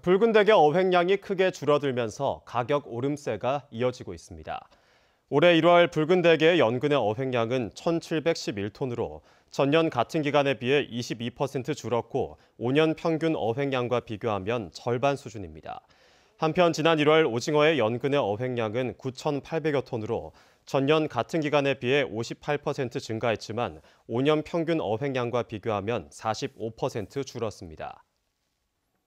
붉은 대게 어획량이 크게 줄어들면서 가격 오름세가 이어지고 있습니다. 올해 1월 붉은 대게의 연근의 어획량은 1,711톤으로 전년 같은 기간에 비해 22% 줄었고 5년 평균 어획량과 비교하면 절반 수준입니다. 한편 지난 1월 오징어의 연근의 어획량은 9,800여 톤으로 전년 같은 기간에 비해 58% 증가했지만 5년 평균 어획량과 비교하면 45% 줄었습니다.